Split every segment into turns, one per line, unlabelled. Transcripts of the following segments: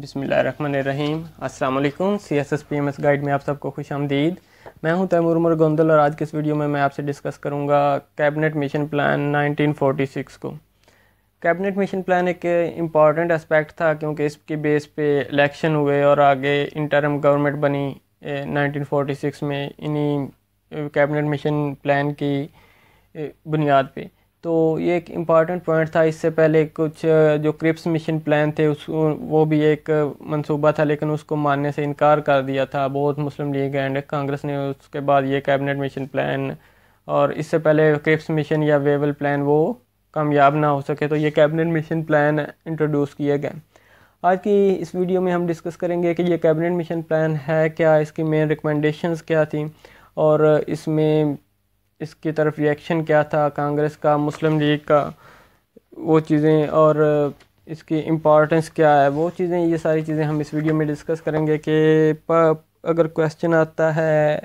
बिसमीम अल्लाम C S S P M S guide में आप सबको खुश आमदीद मैं हूं तैमूर उमर गोंदल और आज के इस वीडियो में मैं आपसे डिस्कस करूंगा कैबिनेट मिशन प्लान 1946 को कैबिनेट मिशन प्लान एक इम्पॉर्टेंट एस्पेक्ट था क्योंकि इसके बेस पे इलेक्शन हुए और आगे इंटरम गवर्नमेंट बनी नाइनटीन में इन्हीं कैबिनेट मिशन प्लान की बुनियाद पर तो ये एक इम्पॉर्टेंट पॉइंट था इससे पहले कुछ जो क्रिप्स मिशन प्लान थे उस वो भी एक मंसूबा था लेकिन उसको मानने से इनकार कर दिया था बहुत मुस्लिम लीग एंड कांग्रेस ने उसके बाद ये कैबिनेट मिशन प्लान और इससे पहले क्रिप्स मिशन या वेबल प्लान वो कामयाब ना हो सके तो ये कैबिनेट मिशन प्लान इंट्रोड्यूस किए गए आज की इस वीडियो में हम डिस्कस करेंगे कि ये कैबिनेट मिशन प्लान है क्या इसकी मेन रिकमेंडेशंस क्या थी और इसमें इसकी तरफ रिएक्शन क्या था कांग्रेस का मुस्लिम लीग का वो चीज़ें और इसकी इम्पॉर्टेंस क्या है वो चीज़ें ये सारी चीज़ें हम इस वीडियो में डिस्कस करेंगे कि अगर क्वेश्चन आता है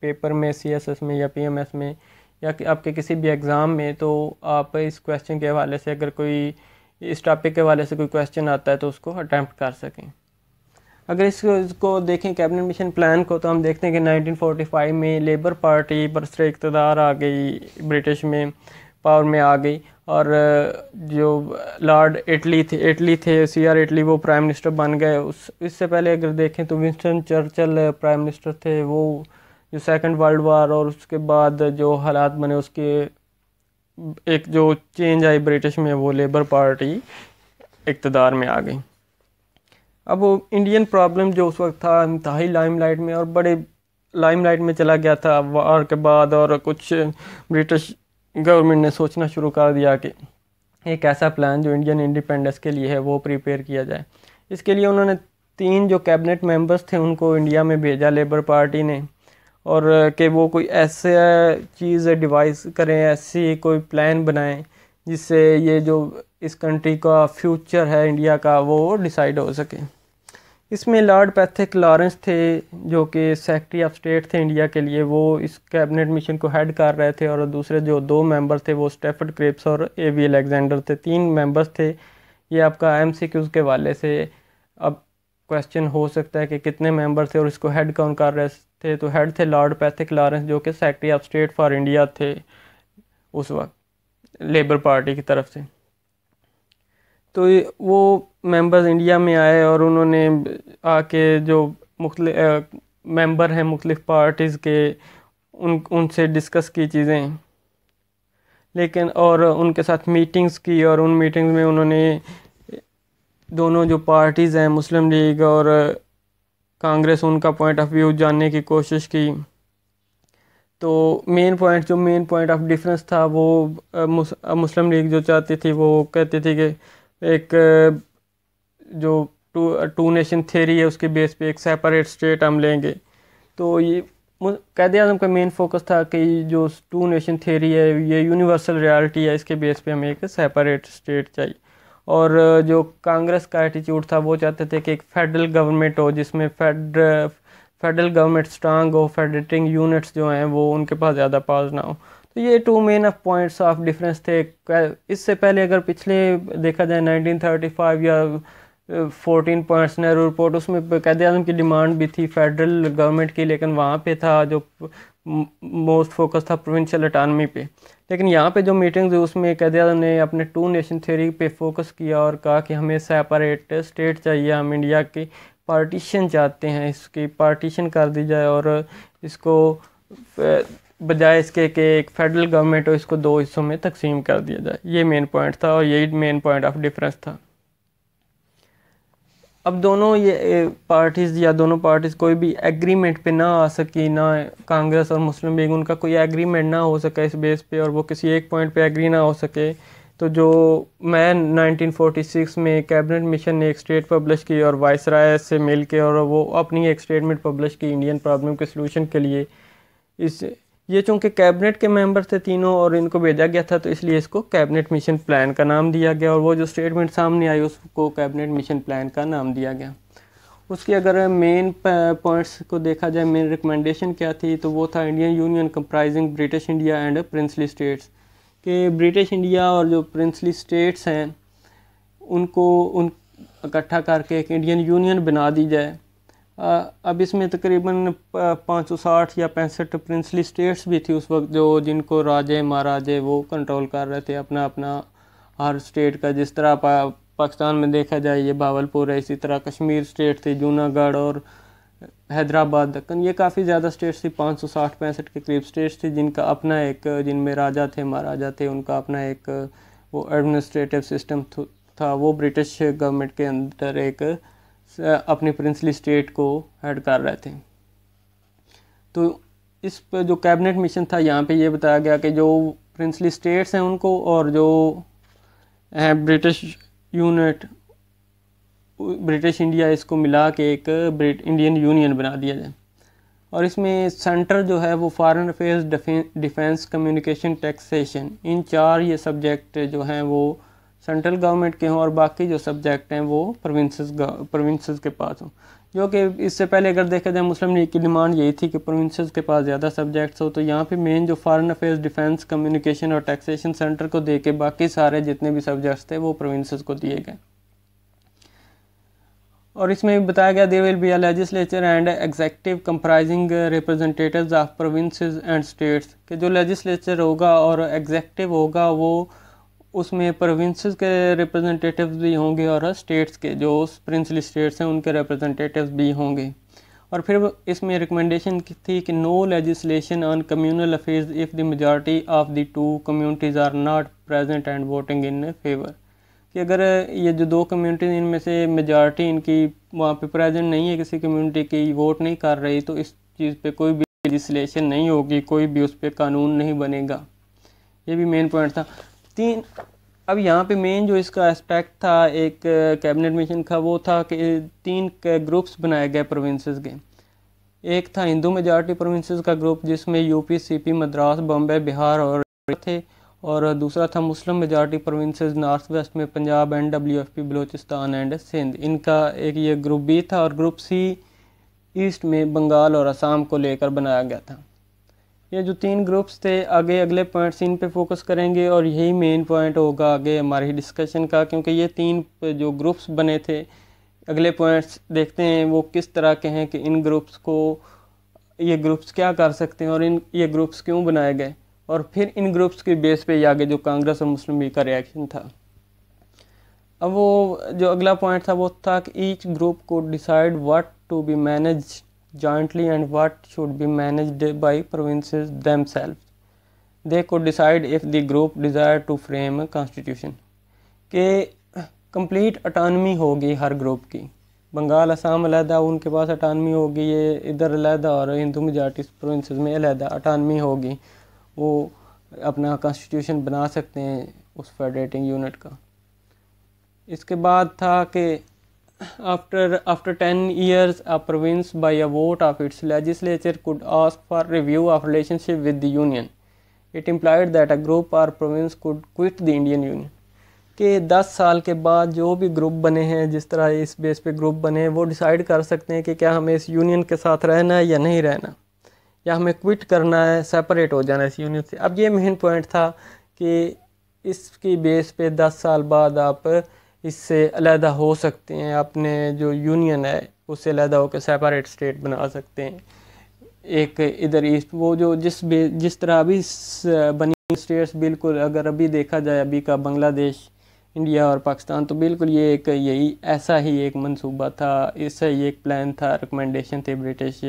पेपर में सी एस एस में या पी एम एस में या कि आपके किसी भी एग्ज़ाम में तो आप इस क्वेश्चन के हवाले से अगर कोई इस टॉपिक के हवाले से कोई क्वेश्चन आता है तो उसको अटैम्प्ट कर सकें अगर इसको देखें कैबिनेट मिशन प्लान को तो हम देखते हैं कि 1945 में लेबर पार्टी बरसर इकतदार आ गई ब्रिटिश में पावर में आ गई और uh, जो लॉर्ड इटली थे इटली थे सी आर इटली वो प्राइम मिनिस्टर बन गए उस इससे पहले अगर देखें तो विंस्टन चर्चल प्राइम मिनिस्टर थे वो जो सेकंड वर्ल्ड वार और उसके बाद जो हालात बने उसके एक जो चेंज आई ब्रिटिश में वो लेबर पार्टी इकतदार में आ गई अब वो इंडियन प्रॉब्लम जो उस वक्त था इंतहाई लाइमलाइट में और बड़े लाइमलाइट में चला गया था वार के बाद और कुछ ब्रिटिश गवर्नमेंट ने सोचना शुरू कर दिया कि एक ऐसा प्लान जो इंडियन इंडिपेंडेंस के लिए है वो प्रिपेयर किया जाए इसके लिए उन्होंने तीन जो कैबिनेट मेंबर्स थे उनको इंडिया में भेजा लेबर पार्टी ने और कि वो कोई ऐसे चीज़ डिवाइस करें ऐसी कोई प्लान बनाएं जिससे ये जो इस कंट्री का फ्यूचर है इंडिया का वो डिसाइड हो सके इसमें लॉर्ड पैथिक लॉरेंस थे जो कि सेक्रेटरी ऑफ स्टेट थे इंडिया के लिए वो इस कैबिनेट मिशन को हेड कर रहे थे और दूसरे जो दो मेंबर थे वो स्टेफर्ड क्रिप्स और ए वी एलेक्जेंडर थे तीन मेंबर्स थे ये आपका एम सी क्यूज़ के वाले से अब क्वेश्चन हो सकता है कि कितने मेंबर थे और इसको हेड कौन कर रहे थे तो हेड थे लॉर्ड पैथिक लॉरेंस जो कि secretary of state for India थे उस वक्त लेबर पार्टी की तरफ से तो वो मेंबर्स इंडिया में आए और उन्होंने आके जो मुख्तलि मेंबर हैं मुख्तफ पार्टीज़ के उन उनसे डिस्कस की चीज़ें लेकिन और उनके साथ मीटिंग्स की और उन मीटिंग्स में उन्होंने दोनों जो पार्टीज़ हैं मुस्लिम लीग और कांग्रेस उनका पॉइंट ऑफ व्यू जानने की कोशिश की तो मेन पॉइंट जो मेन पॉइंट ऑफ डिफरेंस था वो मुस, मुस्लिम लीग जो चाहती थी वो कहती थी कि एक जो टू टू नेशन थेरी है उसके बेस पे एक सेपरेट स्टेट हम लेंगे तो ये कैद अजम का मेन फोकस था कि जो टू नेशन थेरी है ये यूनिवर्सल रियलिटी है इसके बेस पे हमें एक सेपरेट स्टेट चाहिए और जो कांग्रेस का एटीट्यूड था वो चाहते थे कि एक फेडरल गवर्नमेंट हो जिसमें फेड फेडरल गवर्नमेंट स्ट्रांग हो फेडरेटिंग यूनिट्स जो हैं वो उनके पास ज़्यादा पास ना हो तो ये two main of points of difference थे इससे पहले अगर पिछले देखा जाए 1935 या 14 पॉइंट्स नेहरू रिपोर्ट उसमें कैद अजम की डिमांड भी थी फेडरल गवर्नमेंट की लेकिन वहाँ पे था जो मोस्ट फोकस था प्रोविंशियल अटानमी पे लेकिन यहाँ पे जो मीटिंग्स हुई उसमें कैद अजम ने अपने टू नेशन थ्योरी पे फोकस किया और कहा कि हमें सेपरेट स्टेट चाहिए हम इंडिया की पार्टीशन चाहते हैं इसकी पार्टीशन कर दी जाए और इसको बजाय इसके कि एक फेडरल गवर्नमेंट हो इसको दो हिस्सों में तकसीम कर दिया जाए ये मेन पॉइंट था और यही मेन पॉइंट ऑफ डिफरेंस था अब दोनों ये पार्टीज़ या दोनों पार्टीज़ कोई भी एग्रीमेंट पे ना आ सकी ना कांग्रेस और मुस्लिम लीग उनका कोई एग्रीमेंट ना हो सके इस बेस पे और वो किसी एक पॉइंट पे एग्री ना हो सके तो जो मैं 1946 में कैबिनेट मिशन ने एक स्टेट पब्लिश की और वाइस राय से मिल के और वो अपनी एक स्टेटमेंट पब्लिश की इंडियन प्रॉब्लम के सोलूशन के लिए इस ये चूँकि कैबिनेट के मेंबर थे तीनों और इनको भेजा गया था तो इसलिए इसको कैबिनेट मिशन प्लान का नाम दिया गया और वो जो स्टेटमेंट सामने आई उसको कैबिनेट मिशन प्लान का नाम दिया गया उसकी अगर मेन पॉइंट्स को देखा जाए मेन रिकमेंडेशन क्या थी तो वो था Indian union comprising British India and princely states कि ब्रिटिश इंडिया और जो प्रिंसली स्टेट्स हैं उनको उन इकट्ठा करके एक इंडियन यूनियन बना दी जाए अब इसमें तकरीबन 560 या पैंसठ प्रिंसली स्टेट्स भी थी उस वक्त जो जिनको राजे महाराजे वो कंट्रोल कर रहे थे अपना अपना हर स्टेट का जिस तरह पा, पाकिस्तान में देखा जाए ये भावलपुर है इसी तरह कश्मीर स्टेट थे जूनागढ़ और हैदराबाद दक्कन ये काफ़ी ज़्यादा स्टेट्स थी पाँच सौ साठ पैंसठ के करीब स्टेट्स थी जिनका अपना एक जिनमें राजा थे महाराजा थे उनका अपना एक वो एडमिनिस्ट्रेटिव सिस्टम था वो ब्रिटिश गवर्नमेंट के अंदर एक अपनी प्रिंसली स्टेट को हेड कर रहे थे तो इस पर जो कैबिनेट मिशन था यहाँ पे ये बताया गया कि जो प्रिंसली स्टेट्स हैं उनको और जो हैं ब्रिटिश यूनिट ब्रिटिश इंडिया इसको मिला के एक ब्रिट इंडियन यूनियन बना दिया जाए और इसमें सेंटर जो है वो foreign affairs defence communication taxation इन चार ये सब्जेक्ट जो हैं वो सेंट्रल गवर्नमेंट के हों और बाकी जो सब्जेक्ट हैं वो प्रोविंसेस प्रोविंसेस के पास हों जो कि इससे पहले अगर देखा जाए मुस्लिम लीग की डिमांड यही थी कि प्रोविंसेस के पास ज़्यादा सब्जेक्ट्स हो तो यहाँ पे मेन जो फॉरेन अफेयर्स डिफेंस कम्युनिकेशन और टैक्सेशन सेंटर को दे के बाकी सारे जितने भी सब्जेक्ट्स थे वो प्रोविंसेस को दिए गए और इसमें भी बताया गया there will be a legislature and executive comprising representatives of provinces and states के जो लेजिस्लेचर होगा और एग्जेक्टिव होगा वो उसमें प्रोविंसेस के रिप्रेजेंटेटिव्स भी होंगे और स्टेट्स के जो प्रिंसली स्टेट्स हैं उनके रिप्रेजेंटेटिव्स भी होंगे और फिर इसमें रिकमेंडेशन थी कि no legislation on communal affairs if the majority of the two communities are not present and voting in favour कि अगर ये जो दो कम्युनिटीज़ इनमें से मेजॉरिटी इनकी वहाँ पे प्रेजेंट नहीं है किसी कम्युनिटी की वोट नहीं कर रही तो इस चीज़ पे कोई भी लेजिस्लेशन नहीं होगी कोई भी उस पर कानून नहीं बनेगा ये भी मेन पॉइंट था तीन अब यहाँ पे मेन जो इसका एस्पेक्ट था एक कैबिनेट मिशन का वो था कि तीन ग्रुप्स बनाए गए प्रोविंसेस के एक था हिंदू मेजॉरिटी प्रोविंसेस का ग्रुप जिसमें यूपी सीपी मद्रास बॉम्बे बिहार और थे और दूसरा था Muslim majority provinces north west में Punjab and W F P Balochistan and Sindh इनका एक ये ग्रुप बी था और ग्रुप सी ईस्ट में बंगाल और असम को लेकर बनाया गया था ये जो तीन ग्रुप्स थे आगे अगले पॉइंट्स इन पे फोकस करेंगे और यही मेन पॉइंट होगा आगे हमारी डिस्कशन का क्योंकि ये तीन जो ग्रुप्स बने थे अगले पॉइंट्स देखते हैं वो किस तरह के हैं कि इन ग्रुप्स को ये ग्रुप्स क्या कर सकते हैं और इन ये ग्रुप्स क्यों बनाए गए और फिर इन ग्रुप्स के बेस पे ही आगे जो कांग्रेस और मुस्लिम लीग का रिएक्शन था अब वो जो अगला पॉइंट था वो था कि ईच ग्रुप को decide what to be manage jointly and what should be managed by provinces self they को decide if the group desire to frame constitution के कंप्लीट अटानमी होगी हर ग्रुप की बंगाल असम अलहदा उनके पास अटानमी होगी ये इधर अलहदा और हिंदू मेजार्टी प्रोविंसेस में अलहदा अटानमी होगी वो अपना कॉन्स्टिट्यूशन बना सकते हैं उस फेडरेटिंग यूनिट का इसके बाद था कि after after ten years a province by a vote of its legislature could ask for review of relationship with the union it implied that a group or province could quit the Indian union कि दस साल के बाद जो भी group बने हैं जिस तरह इस बेस पे ग्रुप बने हैं वो डिसाइड कर सकते हैं कि क्या हमें इस यूनियन के साथ रहना है या नहीं रहना या हमें क्विट करना है सेपरेट हो जाना है इस यूनियन से अब ये मेन पॉइंट था कि इसकी बेस पे 10 साल बाद आप इससे अलहदा हो सकते हैं अपने जो यूनियन है उससे अलहदा होकर सेपरेट स्टेट बना सकते हैं एक इधर ईस्ट वो जो जिस जिस तरह अभी बनी स्टेट्स बिल्कुल अगर अभी देखा जाए अभी का बांग्लादेश इंडिया और पाकिस्तान तो बिल्कुल ये एक यही ऐसा ही एक मंसूबा था इससे ही एक प्लान था रिकमेंडेशन थे ब्रिटिश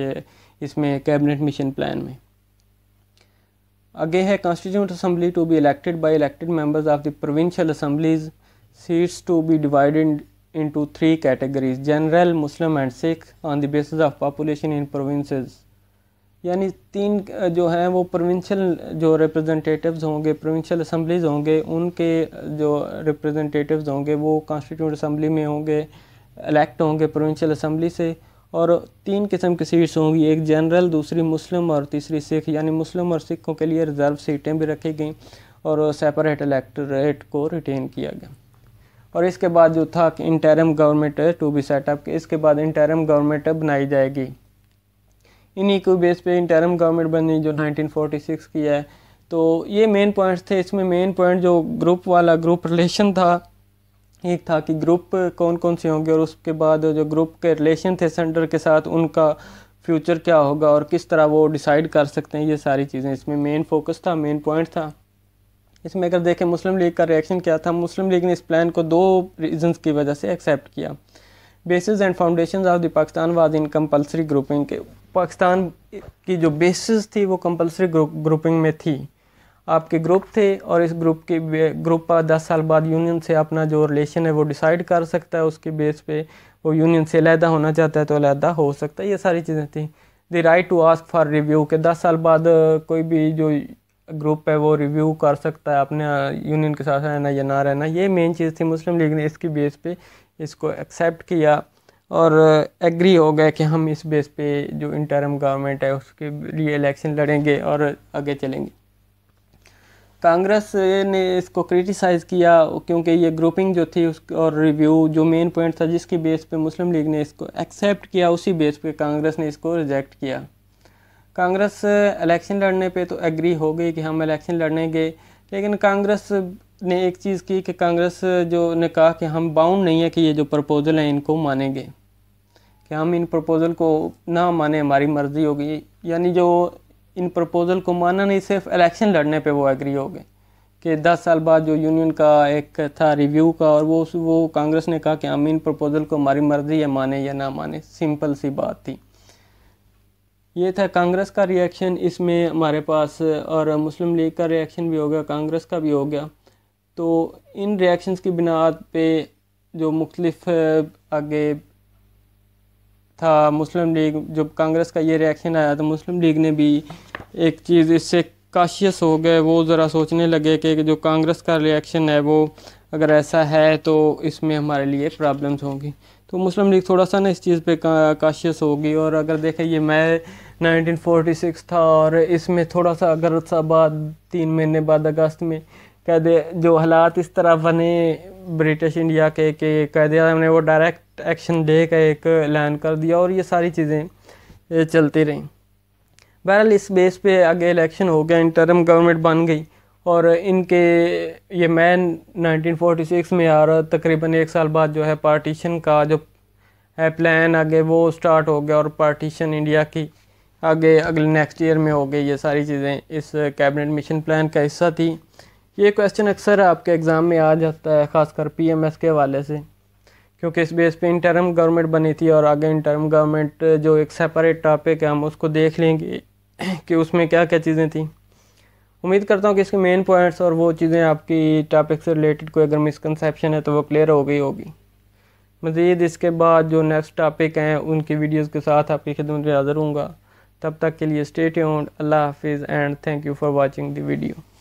इसमें कैबिनेट मिशन प्लान में आगे है constituent assembly to be elected by elected members of the provincial assemblies seats to be divided into three categories general Muslim and Sikh on the basis of population in provinces यानी तीन जो हैं वो provincial जो representatives होंगे provincial assemblies होंगे उनके जो रिप्रेजेंटेटिव्स होंगे वो कॉन्स्टिट्यूंट असम्बली में होंगे इलेक्ट होंगे प्रोविंशियल असम्बली से और तीन किस्म की सीट्स होंगी एक जनरल दूसरी मुस्लिम और तीसरी सिख यानी मुस्लिम और सिखों के लिए रिज़र्व सीटें भी रखी गई और सेपरेट इलेक्टोरेट को रिटेन किया गया और इसके बाद जो था कि interim government to be set up इसके बाद इंटरम गवर्नमेंट बनाई जाएगी इन्हीं को बेस पे इंटरम गवर्नमेंट बनी जो 1946 की है तो ये मेन पॉइंट्स थे इसमें मेन पॉइंट जो ग्रुप वाला ग्रुप रिलेशन था एक था कि ग्रुप कौन कौन से होंगे और उसके बाद जो ग्रुप के रिलेशन थे सेंटर के साथ उनका फ्यूचर क्या होगा और किस तरह वो डिसाइड कर सकते हैं ये सारी चीज़ें इसमें मेन फोकस था मेन पॉइंट था इसमें अगर देखें मुस्लिम लीग का रिएक्शन क्या था मुस्लिम लीग ने इस प्लान को दो रीजंस की वजह से एक्सेप्ट किया basis and foundations of the Pakistan was in compulsory grouping के पाकिस्तान की जो बेसिस थी वो कंपलसरी ग्रुप ग्रुपिंग में थी आपके ग्रुप थे और इस ग्रुप के ग्रुप पर दस साल बाद यूनियन से अपना जो रिलेशन है वो डिसाइड कर सकता है उसके बेस पे वो यूनियन से अलहदा होना चाहता है तो अलहदा हो सकता है ये सारी चीज़ें थी the right to ask for review के दस साल बाद कोई भी जो ग्रुप है वो रिव्यू कर सकता है अपने यूनियन के साथ रहना या ना रहना ये मेन चीज़ थी मुस्लिम लीग ने इसकी बेस पे इसको एक्सेप्ट किया और एग्री हो गए कि हम इस बेस पे जो इंटरम गवर्नमेंट है उसके लिए इलेक्शन लड़ेंगे और आगे चलेंगे कांग्रेस ने इसको क्रिटिसाइज़ किया क्योंकि ये ग्रुपिंग जो थी उस और रिव्यू जो मेन पॉइंट था जिसकी बेस पे मुस्लिम लीग ने इसको एक्सेप्ट किया उसी बेस पे कांग्रेस ने इसको रिजेक्ट किया कांग्रेस इलेक्शन लड़ने पे तो एग्री हो गई कि हम इलेक्शन लड़ेंगे लेकिन कांग्रेस ने एक चीज़ की कि कांग्रेस जो ने कहा कि हम बाउंड नहीं है कि ये जो प्रपोज़ल हैं इनको मानेंगे कि हम इन प्रपोज़ल को ना माने हमारी मर्ज़ी होगी यानी जो इन प्रपोज़ल को माना नहीं सिर्फ इलेक्शन लड़ने पे वो एग्री हो गए कि 10 साल बाद जो यूनियन का एक था रिव्यू का और वो वो कांग्रेस ने कहा कि हम इन प्रपोज़ल को हमारी मर्ज़ी है माने या ना माने सिंपल सी बात थी ये था कांग्रेस का रिएक्शन इसमें हमारे पास और मुस्लिम लीग का रिएक्शन भी हो गया कांग्रेस का भी हो गया तो इन रिएक्शंस की बिना पे जो मुख्तलिफ आगे था मुस्लिम लीग जब कांग्रेस का ये रिएक्शन आया तो मुस्लिम लीग ने भी एक चीज़ इससे काशियस हो गए वो ज़रा सोचने लगे कि जो कांग्रेस का रिएक्शन है वो अगर ऐसा है तो इसमें हमारे लिए प्रॉब्लम्स होंगी तो मुस्लिम लीग थोड़ा सा ना इस चीज़ पे काशियस होगी और अगर देखें ये मैं 1946 था और इसमें थोड़ा सा अगर बाद तीन महीने बाद अगस्त में दे जो हालात इस तरह बने ब्रिटिश इंडिया के कि कह दिया ने वो डायरेक्ट एक्शन डे का एक ऐलान कर दिया और ये सारी चीज़ें चलती रहीं बहरहाल इस बेस पे आगे इलेक्शन हो गया इंटरम गवर्नमेंट बन गई और इनके ये मैन 1946 में आ रहा तकरीबन एक साल बाद जो है पार्टीशन का जो है प्लान आगे वो स्टार्ट हो गया और पार्टीशन इंडिया की आगे अगले नेक्स्ट ईयर में हो गई ये सारी चीज़ें इस कैबिनेट मिशन प्लान का हिस्सा थी ये क्वेश्चन अक्सर आपके एग्ज़ाम में आ जाता है ख़ासकर पीएमएस के वाले से क्योंकि इस बेस पे इंटरम गवर्नमेंट बनी थी और आगे इंटरम गवर्नमेंट जो एक सेपरेट टॉपिक है हम उसको देख लेंगे कि उसमें क्या क्या चीज़ें थी उम्मीद करता हूँ कि इसके मेन पॉइंट्स और वो चीज़ें आपकी टॉपिक से रिलेटेड कोई अगर मिसकनसेप्शन है तो वो क्लियर हो गई होगी मज़ीद इसके बाद जो नेक्स्ट टॉपिक हैं उनकी वीडियोज़ के साथ आपकी खिदमत में हाज़िर हूँगा तब तक के लिए स्टेट अल्लाह हाफिज़ and thank you for watching the video